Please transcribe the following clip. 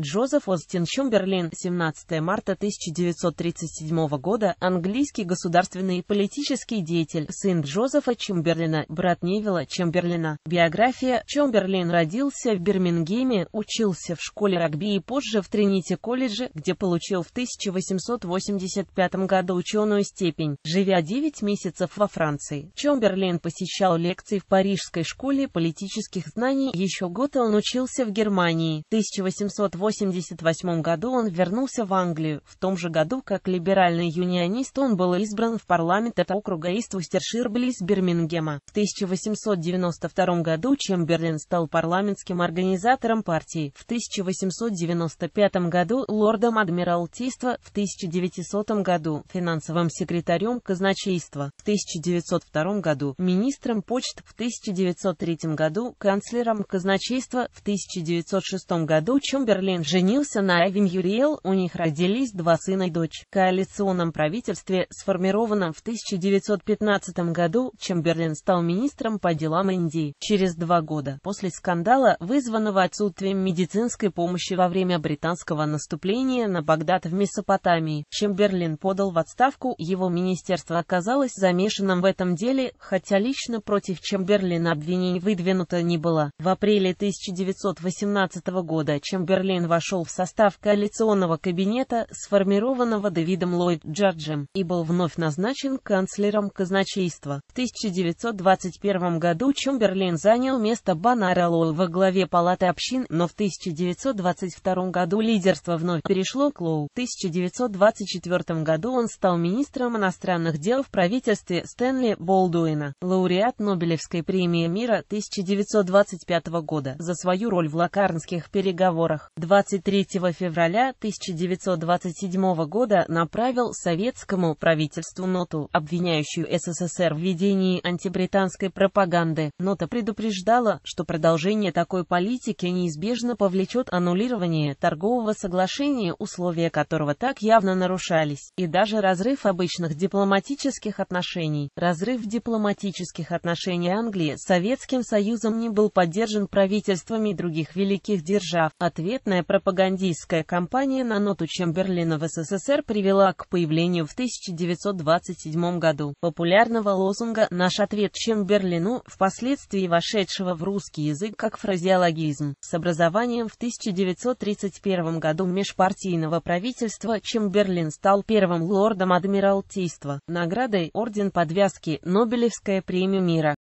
Джозеф Остин Чемберлин, 17 марта 1937 года, английский государственный и политический деятель, сын Джозефа Чемберлина, брат Невилла Чемберлина. Биография Чемберлин родился в Бирмингеме, учился в школе регби и позже в Тринити-колледже, где получил в 1885 году ученую степень. Живя 9 месяцев во Франции, Чемберлин посещал лекции в Парижской школе политических знаний, еще год он учился в Германии. 1880 1988 году он вернулся в Англию. В том же году, как либеральный юнионист, он был избран в парламент от округа Иствустер-Ширбли из Бирмингема. В 1892 году Чемберлин стал парламентским организатором партии. В 1895 году лордом Адмиралтейства, в 1900 году финансовым секретарем казначейства, в 1902 году министром почт, в 1903 году канцлером казначейства, в 1906 году Чемберлин Рейн женился на Айвин Юриэл, у них родились два сына и дочь. В коалиционном правительстве, сформированном в 1915 году, Чемберлин стал министром по делам Индии. Через два года после скандала, вызванного отсутствием медицинской помощи во время британского наступления на Багдад в Месопотамии, Чемберлин подал в отставку, его министерство оказалось замешанным в этом деле, хотя лично против Чемберлина обвинений выдвинуто не было. В апреле 1918 года Чемберлин вошел в состав коалиционного кабинета, сформированного Дэвидом Ллойд Джорджем, и был вновь назначен канцлером казначейства. В 1921 году Чемберлин занял место Банара Лол во главе Палаты общин, но в 1922 году лидерство вновь перешло к Лоу. В 1924 году он стал министром иностранных дел в правительстве Стэнли Болдуина, лауреат Нобелевской премии мира 1925 года за свою роль в лакарнских переговорах. Два 23 февраля 1927 года направил советскому правительству ноту, обвиняющую СССР в ведении антибританской пропаганды. Нота предупреждала, что продолжение такой политики неизбежно повлечет аннулирование торгового соглашения, условия которого так явно нарушались, и даже разрыв обычных дипломатических отношений. Разрыв дипломатических отношений Англии с Советским Союзом не был поддержан правительствами других великих держав. Ответная Масштабная пропагандистская кампания на ноту Чемберлина в СССР привела к появлению в 1927 году популярного лозунга «Наш ответ Чемберлину», впоследствии вошедшего в русский язык как фразеологизм, с образованием в 1931 году межпартийного правительства Чемберлин стал первым лордом Адмиралтейства, наградой Орден Подвязки, Нобелевская премия мира.